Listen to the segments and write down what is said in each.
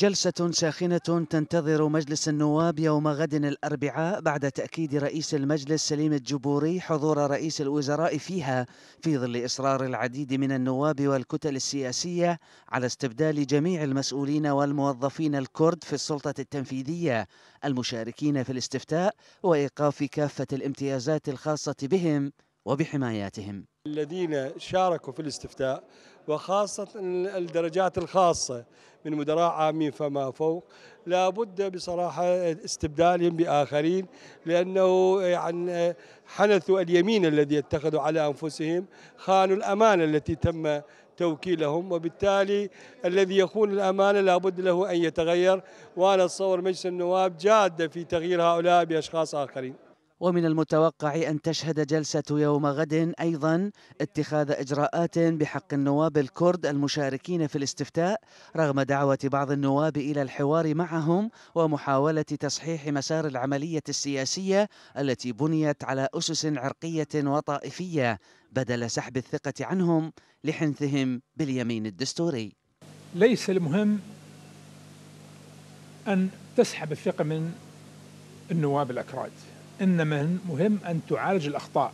جلسة ساخنة تنتظر مجلس النواب يوم غد الأربعاء بعد تأكيد رئيس المجلس سليم الجبوري حضور رئيس الوزراء فيها في ظل إصرار العديد من النواب والكتل السياسية على استبدال جميع المسؤولين والموظفين الكرد في السلطة التنفيذية المشاركين في الاستفتاء وإيقاف كافة الامتيازات الخاصة بهم وبحماياتهم الذين شاركوا في الاستفتاء وخاصة الدرجات الخاصة من مدراء عامين فما فوق لابد بصراحة استبدالهم بآخرين لأنه يعني حنثوا اليمين الذي اتخذوا على أنفسهم خانوا الأمانة التي تم توكيلهم وبالتالي الذي يخون الأمانة لابد له أن يتغير وأنا أتصور مجلس النواب جادة في تغيير هؤلاء بأشخاص آخرين ومن المتوقع أن تشهد جلسة يوم غد أيضا اتخاذ إجراءات بحق النواب الكرد المشاركين في الاستفتاء رغم دعوة بعض النواب إلى الحوار معهم ومحاولة تصحيح مسار العملية السياسية التي بنيت على أسس عرقية وطائفية بدل سحب الثقة عنهم لحنثهم باليمين الدستوري ليس المهم أن تسحب الثقة من النواب الأكراد إنما مهم أن تعالج الأخطاء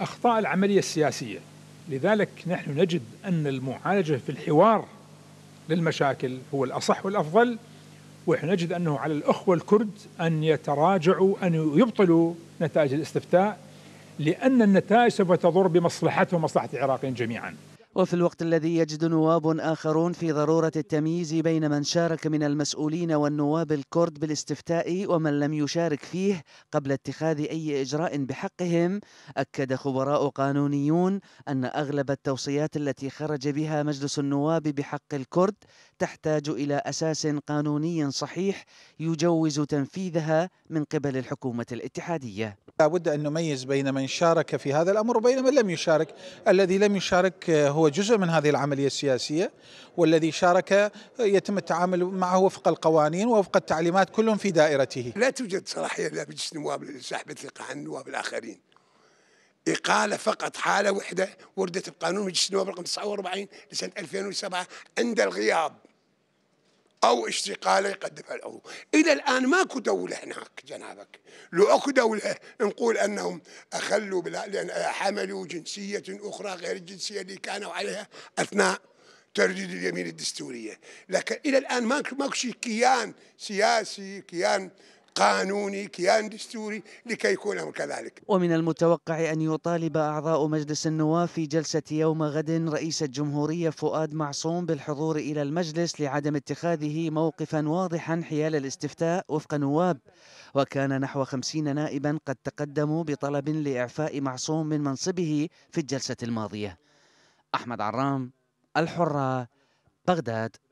أخطاء العملية السياسية لذلك نحن نجد أن المعالجة في الحوار للمشاكل هو الأصح والأفضل ونحن نجد أنه على الأخوة الكرد أن يتراجعوا أن يبطلوا نتائج الاستفتاء لأن النتائج سوف تضر بمصلحتهم ومصلحة العراقيين جميعاً وفي الوقت الذي يجد نواب آخرون في ضرورة التمييز بين من شارك من المسؤولين والنواب الكرد بالاستفتاء ومن لم يشارك فيه قبل اتخاذ أي إجراء بحقهم أكد خبراء قانونيون أن أغلب التوصيات التي خرج بها مجلس النواب بحق الكرد تحتاج إلى أساس قانوني صحيح يجوز تنفيذها من قبل الحكومة الاتحادية لابد أن نميز بين من شارك في هذا الأمر وبين من لم يشارك الذي لم يشارك هو هو جزء من هذه العملية السياسية والذي شارك يتم التعامل معه وفق القوانين ووفق التعليمات كلهم في دائرته لا توجد صلاحية لا لمجلس النواب للسحب الاطلاق عن النواب الآخرين إقالة فقط حالة وحدة وردت بقانون مجلس النواب رقم 49 لسنة 2007 عند الغياب أو استقالة يقدمها العضو إلى الآن ماكو دولة هناك جنابك لو أكو دولة نقول أنهم أخلوا بلا لأن حملوا جنسية أخرى غير الجنسية اللي كانوا عليها أثناء ترديد اليمين الدستورية لكن إلى الآن ماكو ماكو شيء كيان سياسي كيان قانوني كيان دستوري لكي يكون الامر كذلك. ومن المتوقع ان يطالب اعضاء مجلس النواب في جلسه يوم غد رئيس الجمهوريه فؤاد معصوم بالحضور الى المجلس لعدم اتخاذه موقفا واضحا حيال الاستفتاء وفق نواب. وكان نحو خمسين نائبا قد تقدموا بطلب لاعفاء معصوم من منصبه في الجلسه الماضيه. احمد عرام الحره بغداد